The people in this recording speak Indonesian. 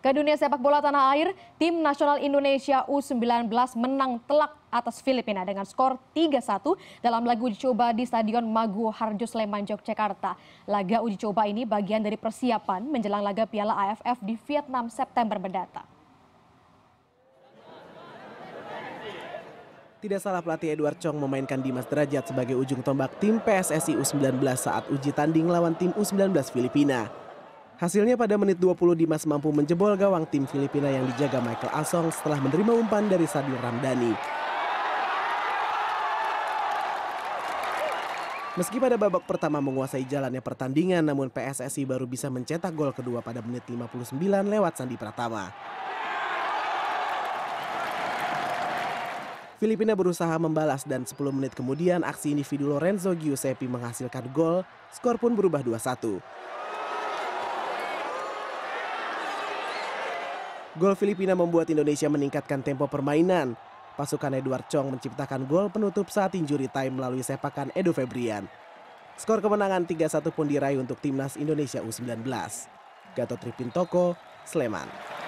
Ke dunia sepak bola tanah air, tim nasional Indonesia U19 menang telak atas Filipina dengan skor 3-1 dalam laga uji coba di Stadion Maguwo Harjo Sleman Yogyakarta. Laga uji coba ini bagian dari persiapan menjelang laga Piala AFF di Vietnam September mendatang. Tidak salah pelatih Edward Chong memainkan Dimas Derajat sebagai ujung tombak tim PSSI U19 saat uji tanding lawan tim U19 Filipina. Hasilnya pada menit 20 Dimas mampu menjebol gawang tim Filipina yang dijaga Michael Asong setelah menerima umpan dari Sadio Ramdhani. Meski pada babak pertama menguasai jalannya pertandingan, namun PSSI baru bisa mencetak gol kedua pada menit 59 lewat Sandi Pratama. Filipina berusaha membalas dan 10 menit kemudian aksi individu Lorenzo Giuseppe menghasilkan gol, skor pun berubah 2-1. Gol Filipina membuat Indonesia meningkatkan tempo permainan. Pasukan Edward Chong menciptakan gol penutup saat injury time melalui sepakan Edo Febrian. Skor kemenangan 3-1 pun diraih untuk timnas Indonesia U19. Gatot Tripin Toko, Sleman.